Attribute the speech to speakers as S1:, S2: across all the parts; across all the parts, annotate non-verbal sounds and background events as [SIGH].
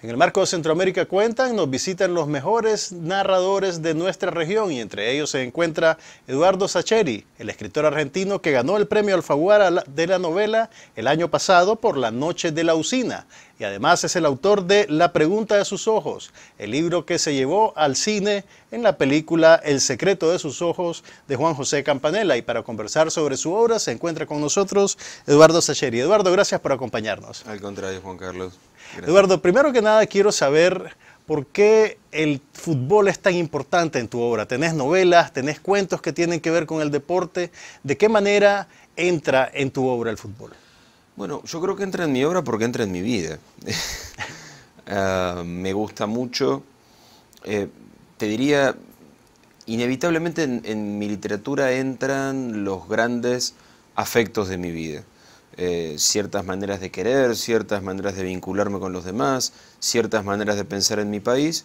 S1: En el marco de Centroamérica Cuentan nos visitan los mejores narradores de nuestra región y entre ellos se encuentra Eduardo Sacheri, el escritor argentino que ganó el premio Alfaguara de la novela el año pasado por La Noche de la Usina y además es el autor de La Pregunta de sus Ojos, el libro que se llevó al cine en la película El Secreto de sus Ojos de Juan José Campanella y para conversar sobre su obra se encuentra con nosotros Eduardo Sacheri. Eduardo, gracias por acompañarnos. Al contrario, Juan Carlos. Eduardo, primero que nada quiero saber por qué el fútbol es tan importante en tu obra. Tenés novelas, tenés cuentos que tienen que ver con el deporte. ¿De qué manera entra en tu obra el fútbol?
S2: Bueno, yo creo que entra en mi obra porque entra en mi vida. [LAUGHS] Ah, me gusta mucho. Eh, te diría, inevitablemente en, mi literatura entran los grandes afectos de mi vida. Eh, ciertas maneras de querer, ciertas maneras de vincularme con los demás, ciertas maneras de pensar en mi país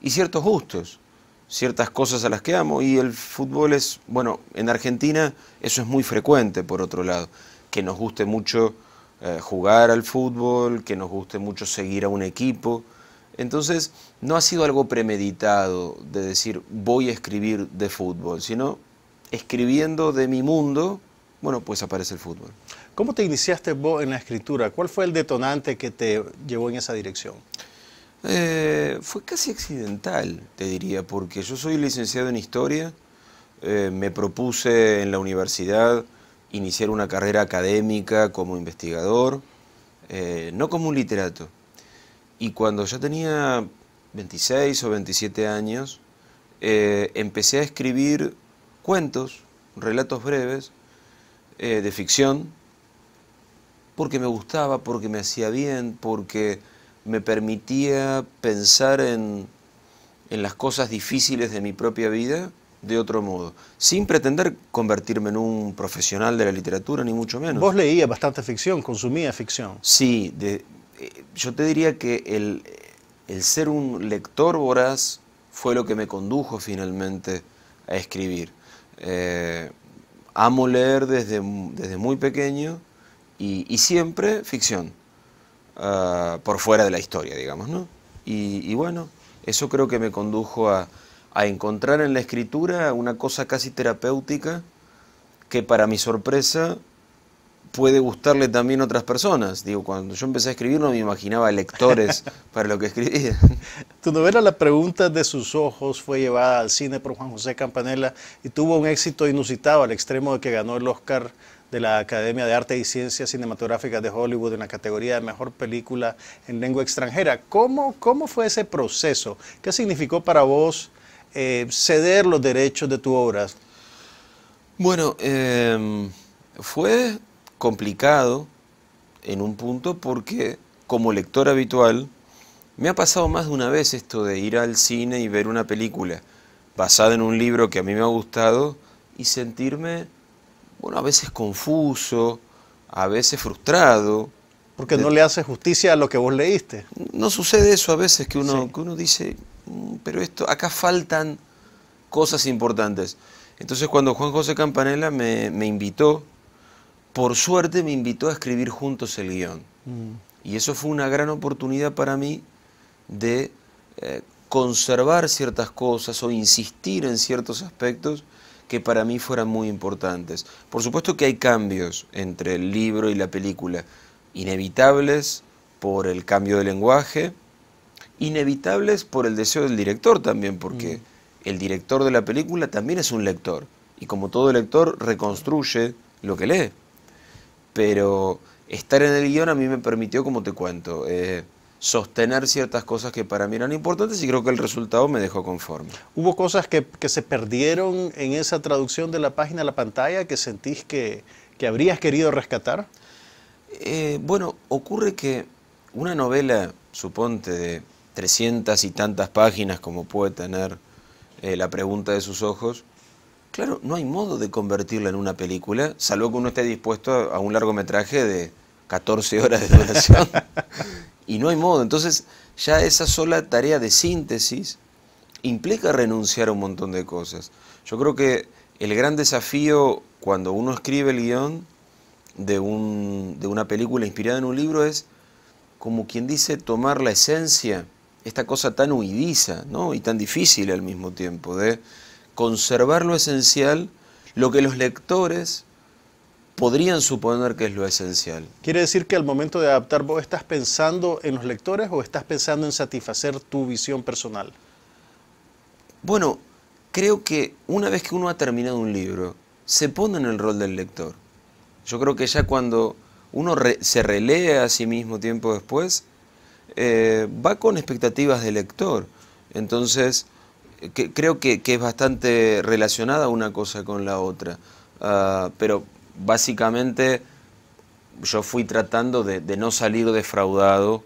S2: y ciertos gustos, ciertas cosas a las que amo. Y el fútbol es, bueno, en Argentina eso es muy frecuente, por otro lado, que nos guste mucho eh, jugar al fútbol, que nos guste mucho seguir a un equipo. Entonces, no ha sido algo premeditado de decir voy a escribir de fútbol, sino escribiendo de mi mundo, bueno, pues aparece el
S1: fútbol. ¿Cómo te iniciaste vos en la escritura? ¿Cuál fue el detonante que te llevó en esa dirección?
S2: Eh, fue casi accidental, te diría, porque yo soy licenciado en historia, eh, me propuse en la universidad iniciar una carrera académica como investigador, eh, no como un literato. Y cuando ya tenía 26 o 27 años, empecé a escribir cuentos, relatos breves de ficción, porque me gustaba, porque me hacía bien, porque me permitía pensar en, las cosas difíciles de mi propia vida de otro modo, sin pretender convertirme en un profesional de la literatura, ni mucho menos. Vos
S1: leías bastante ficción, consumía ficción.
S2: Sí, eh, yo te diría que el, ser un lector voraz fue lo que me condujo finalmente a escribir. Eh, amo leer desde, desde muy pequeño y, siempre ficción, ah, por fuera de la historia, digamos, ¿no? Y, bueno, eso creo que me condujo a, a, encontrar en la escritura una cosa casi terapéutica que para mi sorpresa puede gustarle también a otras personas. Digo, cuando yo empecé a escribir no me imaginaba lectores [LAUGHS] para lo que escribía.
S1: Tu novela La pregunta de sus ojos fue llevada al cine por Juan José Campanella y tuvo un éxito inusitado al extremo de que ganó el Oscar de la Academia de Arte y Ciencias Cinematográficas de Hollywood en la categoría de Mejor Película en Lengua Extranjera. ¿Cómo, cómo fue ese proceso? ¿Qué significó para vos eh, ceder los
S2: derechos de tu obra? Bueno, em, fue complicado en un punto porque como lector habitual me ha pasado más de una vez esto de ir al cine y ver una película basada en un libro que a mí me ha gustado y sentirme bueno, a veces confuso, a veces frustrado.
S1: Porque no le hace justicia a lo que vos leíste.
S2: No sucede eso a veces, que uno, dice, mm, pero esto, acá faltan cosas importantes. Entonces cuando Juan José Campanella me, invitó, por suerte me invitó a escribir juntos el guión. Mm. Y eso fue una gran oportunidad para mí de eh, conservar ciertas cosas o insistir en ciertos aspectos que para mí fueran muy importantes. Por supuesto que hay cambios entre el libro y la película, inevitables por el cambio de lenguaje, inevitables por el deseo del director también, porque el director de la película también es un lector, y como todo lector reconstruye lo que lee. Pero estar en el guión a mí me permitió, como te cuento, eh, sostener ciertas cosas que para mí eran importantes y creo que el resultado me dejó conforme. ¿Hubo cosas que, se
S1: perdieron en esa traducción de la página a la pantalla que sentís que, habrías querido
S2: rescatar? Eh, bueno, ocurre que una novela, suponte, de 300 y tantas páginas como puede tener eh, La pregunta de sus ojos, claro, no hay modo de convertirla en una película, salvo que uno esté dispuesto a, a un largometraje de 14 horas de duración. [LAUGHS] Y no hay modo. Entonces, ya esa sola tarea de síntesis implica renunciar a un montón de cosas. Yo creo que el gran desafío cuando uno escribe el guión de, de una película inspirada en un libro es, como quien dice, tomar la esencia, esta cosa tan huidiza ¿no? y tan difícil al mismo tiempo, de conservar lo esencial, lo que los lectores podrían suponer que es lo esencial.
S1: ¿Quiere decir que al momento de adaptar vos estás pensando en los lectores o estás
S2: pensando en satisfacer tu visión personal? Bueno, creo que una vez que uno ha terminado un libro, se pone en el rol del lector. Yo creo que ya cuando uno se relee a sí mismo tiempo después, eh, va con expectativas de lector. Entonces, eh, creo que, es bastante relacionada una cosa con la otra. Ah, pero básicamente yo fui tratando de, no salir defraudado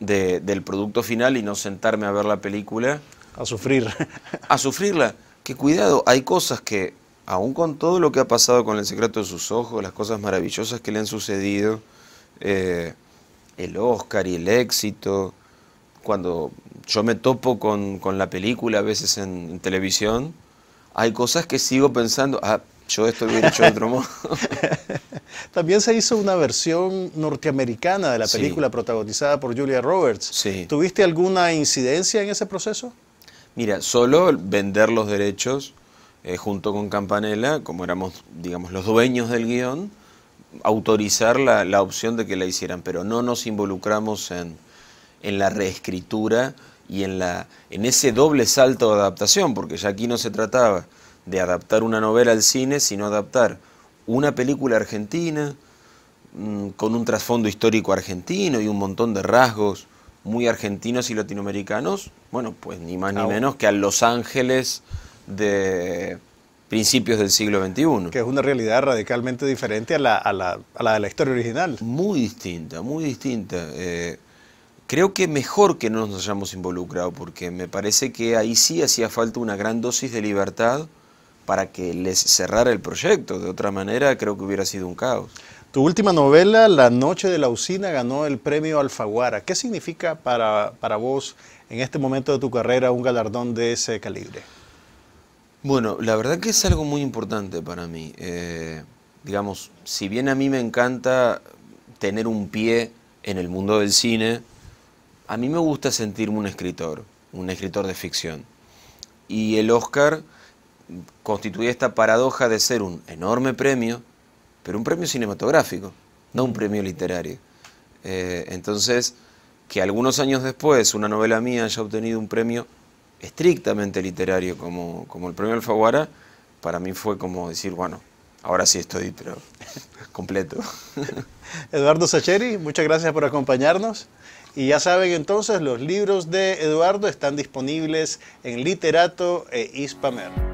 S2: del producto final y no sentarme a ver la película. A sufrir. [LAUGHS] A sufrirla. Que cuidado, hay cosas que, aún con todo lo que ha pasado con el secreto de sus ojos, las cosas maravillosas que le han sucedido, eh, el Oscar y el éxito, cuando yo me topo con, la película a veces en, televisión, hay cosas que sigo pensando, ah, yo esto hubiera hecho de otro modo.
S1: [LAUGHS] También se hizo una versión norteamericana de la película protagonizada por Julia Roberts. ¿Tuviste alguna incidencia en ese proceso?
S2: Mira, solo vender los derechos eh, junto con Campanella, como éramos, digamos, los dueños del guión, autorizar la, opción de que la hicieran, pero no nos involucramos en, en la reescritura y en, la, en ese doble salto de adaptación, porque ya aquí no se trataba de adaptar una novela al cine, sino adaptar una película argentina mm, con un trasfondo histórico argentino y un montón de rasgos muy argentinos y latinoamericanos, bueno, pues ni más ni menos que a Los Ángeles de principios del siglo XXI. Que es una realidad radicalmente diferente a la, a la, de la historia original. Muy distinta, muy distinta. Eh, creo que mejor que no nos hayamos involucrado, porque me parece que ahí sí hacía falta una gran dosis de libertad para que les cerrara el proyecto. De otra manera, creo que hubiera sido un caos.
S1: Tu última novela, La Noche de la Usina, ganó el premio Alfaguara. ¿Qué significa para, vos en este momento de tu carrera un galardón de ese calibre?
S2: Bueno, la verdad que es algo muy importante para mí. Eh, digamos, si bien a mí me encanta tener un pie en el mundo del cine, a mí me gusta sentirme un escritor, un escritor de ficción. Y el Oscar constituye esta paradoja de ser un enorme premio, pero un premio cinematográfico, no un premio literario. Eh, entonces, que algunos años después una novela mía haya obtenido un premio estrictamente literario como, el premio Alfaguara, para mí fue como decir, bueno, ahora sí estoy, pero [LAUGHS] completo.
S1: [LAUGHS] Eduardo Sacheri, muchas gracias por acompañarnos. Y ya saben entonces, los libros de Eduardo están disponibles en Literato e Hispamer.